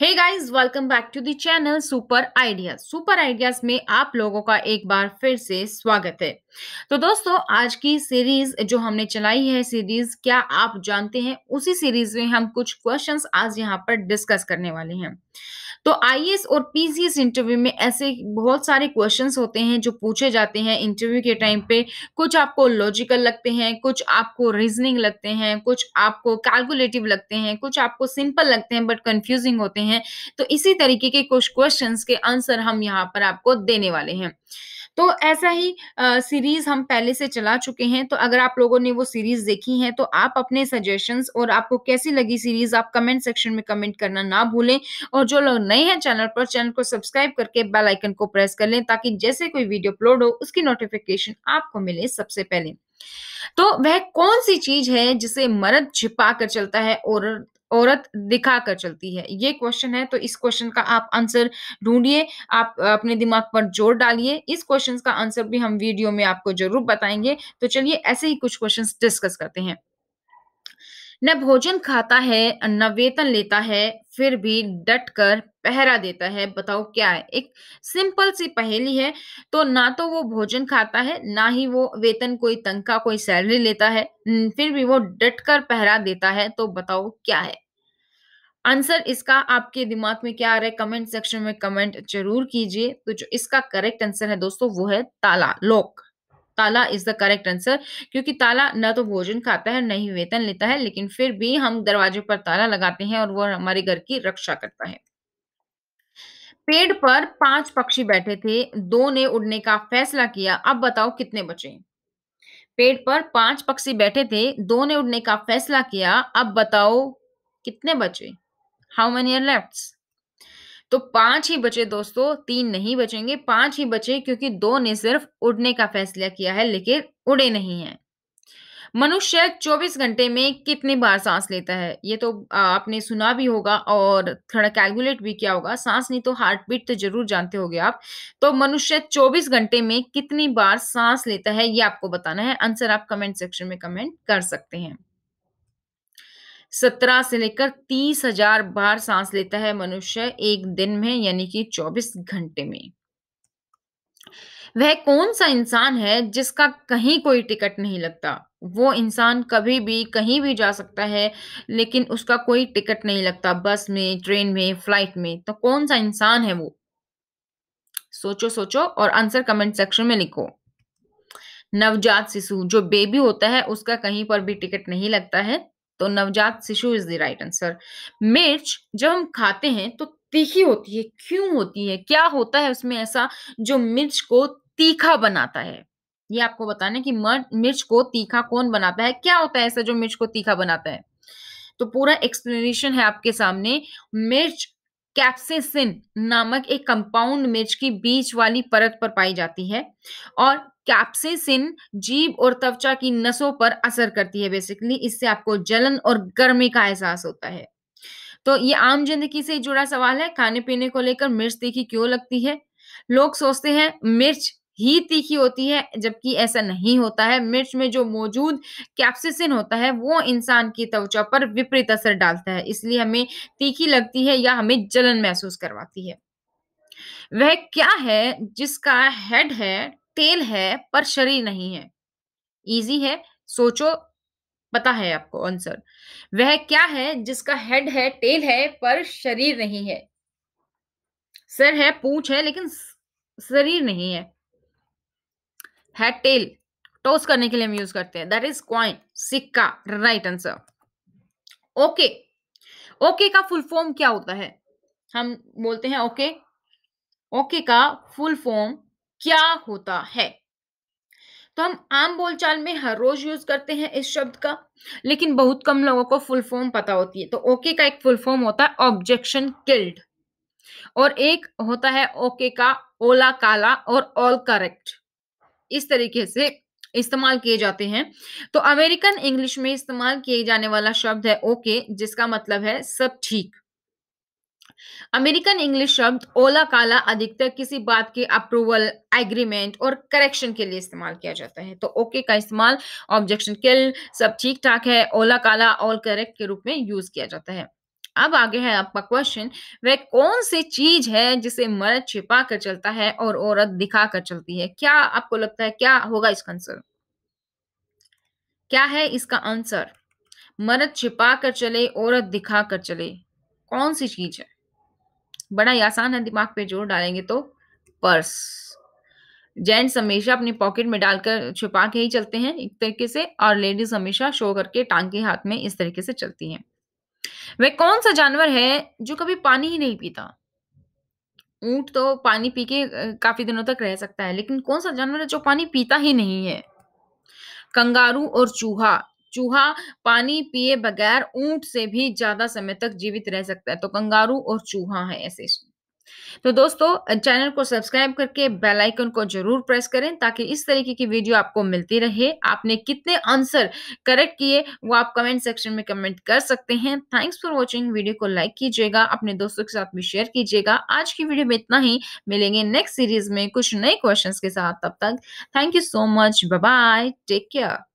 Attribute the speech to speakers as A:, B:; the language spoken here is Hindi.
A: Hey guys welcome back to the channel super ideas super ideas में आप लोगों का एक बार फिर से स्वागत है तो दोस्तों आज की सीरीज जो हमने चलाई है सीरीज क्या आप जानते हैं उसी सीरीज में हम कुछ क्वेश्चंस आज यहाँ पर डिस्कस करने वाले हैं तो आई और पीसीएस इंटरव्यू में ऐसे बहुत सारे क्वेश्चन होते हैं जो पूछे जाते हैं इंटरव्यू के टाइम पे कुछ आपको लॉजिकल लगते हैं कुछ आपको रीजनिंग लगते हैं कुछ आपको कैलकुलेटिव लगते हैं कुछ आपको सिंपल लगते हैं बट कंफ्यूजिंग होते हैं तो इसी तरीके के कुछ क्वेश्चन के आंसर हम यहाँ पर आपको देने वाले हैं तो ऐसा ही सीरीज हम पहले से चला चुके हैं तो अगर आप लोगों ने वो सीरीज देखी है तो आप अपने सजेशंस और आपको कैसी लगी सीरीज आप कमेंट सेक्शन में कमेंट करना ना भूलें और जो लोग नए हैं चैनल पर चैनल को सब्सक्राइब करके बेल आइकन को प्रेस कर लें ताकि जैसे कोई वीडियो अपलोड हो उसकी नोटिफिकेशन आपको मिले सबसे पहले तो वह कौन सी चीज है जिसे मर्द छिपा कर चलता है और औरत दिखा कर चलती है ये क्वेश्चन है तो इस क्वेश्चन का आप आंसर ढूंढिए आप अपने दिमाग पर जोर डालिए इस क्वेश्चन का आंसर भी हम वीडियो में आपको जरूर बताएंगे तो चलिए ऐसे ही कुछ क्वेश्चन डिस्कस करते हैं न भोजन खाता है न वेतन लेता है फिर भी डट कर पहरा देता है बताओ क्या है एक सिंपल सी पहेली है तो ना तो वो भोजन खाता है ना ही वो वेतन कोई तनख्वाह कोई सैलरी लेता है फिर भी वो डट कर पहरा देता है तो बताओ क्या है आंसर इसका आपके दिमाग में क्या आ रहा है कमेंट सेक्शन में कमेंट जरूर कीजिए तो जो इसका करेक्ट आंसर है दोस्तों वो है ताला लॉक ताला इज द करेक्ट आंसर क्योंकि ताला न तो भोजन खाता है न ही वेतन लेता है लेकिन फिर भी हम दरवाजे पर ताला लगाते हैं और वो हमारे घर की रक्षा करता है पेड़ पर पांच पक्षी बैठे थे दो ने उड़ने का फैसला किया अब बताओ कितने बचे पेड़ पर पांच पक्षी बैठे थे दो ने उड़ने का फैसला किया अब बताओ कितने बचे हाउ मेनी आर लेफ्ट तो पांच ही बचे दोस्तों तीन नहीं बचेंगे पांच ही बचे क्योंकि दो ने सिर्फ उड़ने का फैसला किया है लेकिन उड़े नहीं है मनुष्य 24 घंटे में कितनी बार सांस लेता है ये तो आपने सुना भी होगा और थोड़ा कैलकुलेट भी किया होगा सांस नहीं तो हार्ट बीट तो जरूर जानते होगे आप तो मनुष्य 24 घंटे में कितनी बार सांस लेता है ये आपको बताना है आंसर आप कमेंट सेक्शन में कमेंट कर सकते हैं सत्रह से लेकर तीस हजार बार सांस लेता है मनुष्य एक दिन में यानी कि चौबीस घंटे में वह कौन सा इंसान है जिसका कहीं कोई टिकट नहीं लगता वो इंसान कभी भी कहीं भी जा सकता है लेकिन उसका कोई टिकट नहीं लगता बस में ट्रेन में फ्लाइट में तो कौन सा इंसान है वो सोचो सोचो और आंसर कमेंट सेक्शन में लिखो नवजात शिशु जो बेबी होता है उसका कहीं पर भी टिकट नहीं लगता है तो नवजात शिशु इज द राइट आंसर मिर्च जब हम खाते हैं तो तीखी होती है क्यों होती है क्या होता है उसमें ऐसा जो मिर्च को तीखा बनाता है ये आपको बताना कि मिर्च को तीखा कौन बनाता है क्या होता है ऐसा जो मिर्च को तीखा बनाता है तो पूरा एक्सप्लेनेशन है आपके सामने मिर्च कैप्सिसिन नामक एक कंपाउंड मिर्च की बीज वाली परत पर पाई जाती है और कैप्सिसिन जीभ और त्वचा की नसों पर असर करती है बेसिकली इससे आपको जलन और गर्मी का एहसास होता है तो ये आम जिंदगी से जुड़ा सवाल है खाने पीने को लेकर मिर्च देखी क्यों लगती है लोग सोचते हैं मिर्च ही तीखी होती है जबकि ऐसा नहीं होता है मिर्च में जो मौजूद कैप्सिसिन होता है वो इंसान की त्वचा पर विपरीत असर डालता है इसलिए हमें तीखी लगती है या हमें जलन महसूस करवाती है वह क्या है जिसका हेड है टेल है पर शरीर नहीं है इजी है सोचो पता है आपको आंसर वह क्या है जिसका हेड है टेल है पर शरीर नहीं है सर है पूछ है लेकिन शरीर नहीं है है टेल टोस करने के लिए हम यूज करते हैं दैट इज क्वाइन सिक्का राइट आंसर ओके ओके का फुल फॉर्म क्या होता है हम बोलते हैं ओके okay. ओके okay का फुल फॉर्म क्या होता है तो हम आम बोलचाल में हर रोज यूज करते हैं इस शब्द का लेकिन बहुत कम लोगों को फुल फॉर्म पता होती है तो ओके okay का एक फुल फॉर्म होता है ऑब्जेक्शन किल्ड और एक होता है ओके okay का ओला काला और ऑल करेक्ट इस तरीके से इस्तेमाल किए जाते हैं तो अमेरिकन इंग्लिश में इस्तेमाल किए जाने वाला शब्द है ओके जिसका मतलब है सब ठीक अमेरिकन इंग्लिश शब्द ओला काला अधिकतर किसी बात के अप्रूवल एग्रीमेंट और करेक्शन के लिए इस्तेमाल किया जाता है तो ओके okay का इस्तेमाल ऑब्जेक्शन किल सब ठीक ठाक है ओला काला ऑल करेक्ट के रूप में यूज किया जाता है अब आगे है आपका क्वेश्चन वह कौन सी चीज है जिसे मर्द छिपा कर चलता है और औरत दिखा कर चलती है क्या आपको लगता है क्या होगा इसका आंसर क्या है इसका आंसर मर्द छिपा कर चले औरत दिखा कर चले कौन सी चीज है बड़ा ही आसान है दिमाग पे जोर डालेंगे तो पर्स जेंट्स हमेशा अपनी पॉकेट में डालकर छुपा के ही चलते हैं एक तरीके से और लेडीज हमेशा शो करके टांग के हाथ में इस तरीके से चलती हैं वह कौन सा जानवर है जो कभी पानी ही नहीं पीता ऊंट तो पानी पी के काफी दिनों तक रह सकता है लेकिन कौन सा जानवर है जो पानी पीता ही नहीं है कंगारू और चूहा चूहा पानी पिए बगैर ऊंट से भी ज्यादा समय तक जीवित रह सकता है तो कंगारू और चूहा है ऐसे तो दोस्तों चैनल को सब्सक्राइब करके बेल आइकन को जरूर प्रेस करें ताकि इस तरीके की वीडियो आपको मिलती रहे आपने कितने आंसर करेक्ट किए वो आप कमेंट सेक्शन में कमेंट कर सकते हैं थैंक्स फॉर वॉचिंग वीडियो को लाइक कीजिएगा अपने दोस्तों के साथ भी शेयर कीजिएगा आज की वीडियो में इतना ही मिलेंगे नेक्स्ट सीरीज में कुछ नए क्वेश्चन के साथ तब तक thank you so much bye take care